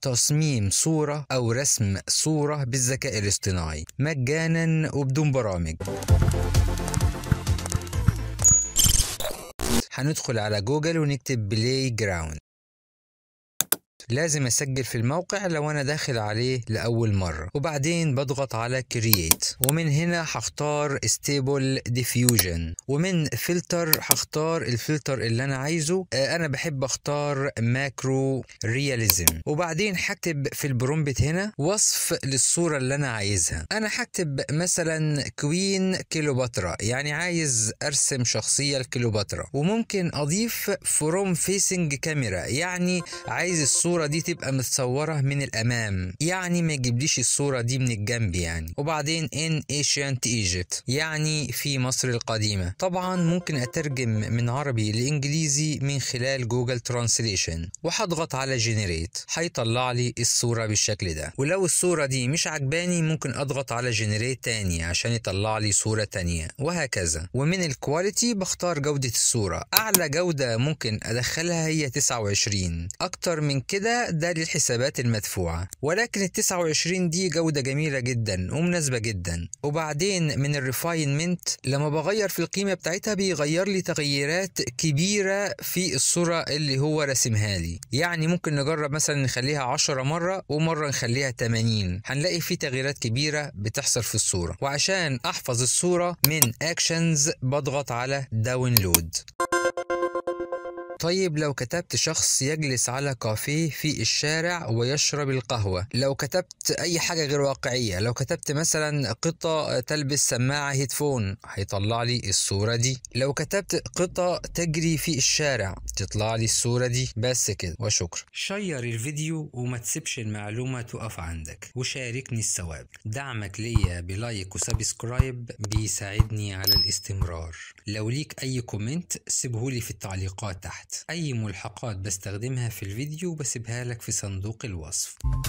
تصميم صورة أو رسم صورة بالذكاء الاصطناعي مجانا وبدون برامج هندخل على جوجل ونكتب بلاي جراوند لازم اسجل في الموقع لو انا داخل عليه لاول مره وبعدين بضغط على كرييت ومن هنا هختار ستيبل ديفيوجن ومن فلتر هختار الفلتر اللي انا عايزه آه، انا بحب اختار ماكرو رياليزم وبعدين هكتب في البرومبت هنا وصف للصوره اللي انا عايزها انا هكتب مثلا كوين كيلوباترا يعني عايز ارسم شخصيه لكيلوباترا وممكن اضيف فروم فيسنج كاميرا يعني عايز الصوره الصورة دي تبقى متصورة من الأمام يعني ما يجيبليش الصورة دي من الجنب يعني وبعدين in ancient Egypt يعني في مصر القديمة طبعا ممكن أترجم من عربي لإنجليزي من خلال جوجل ترانسليشن وهضغط على جنريت هيطلع لي الصورة بالشكل ده ولو الصورة دي مش عجباني ممكن أضغط على جنريت تاني عشان يطلع لي صورة تانية وهكذا ومن الكواليتي بختار جودة الصورة أعلى جودة ممكن أدخلها هي 29 أكتر من كده كده ده للحسابات المدفوعة ولكن ال 29 دي جودة جميلة جدا ومناسبة جدا وبعدين من الريفاينمنت لما بغير في القيمة بتاعتها بيغير لي تغييرات كبيرة في الصورة اللي هو راسمها لي يعني ممكن نجرب مثلا نخليها 10 مرة ومرة نخليها 80 هنلاقي في تغييرات كبيرة بتحصل في الصورة وعشان أحفظ الصورة من أكشنز بضغط على داونلود طيب لو كتبت شخص يجلس على كافيه في الشارع ويشرب القهوة لو كتبت أي حاجة غير واقعية لو كتبت مثلا قطة تلبس سماعة هيدفون هيطلع لي الصورة دي لو كتبت قطة تجري في الشارع تطلع لي الصورة دي بس كده وشكرا شير الفيديو وما تسيبش المعلومة تقف عندك وشاركني الثواب دعمك ليا بلايك وسبسكرايب بيساعدني على الاستمرار لو ليك اي كومنت سيبهولي في التعليقات تحت اي ملحقات بستخدمها في الفيديو بسيبها لك في صندوق الوصف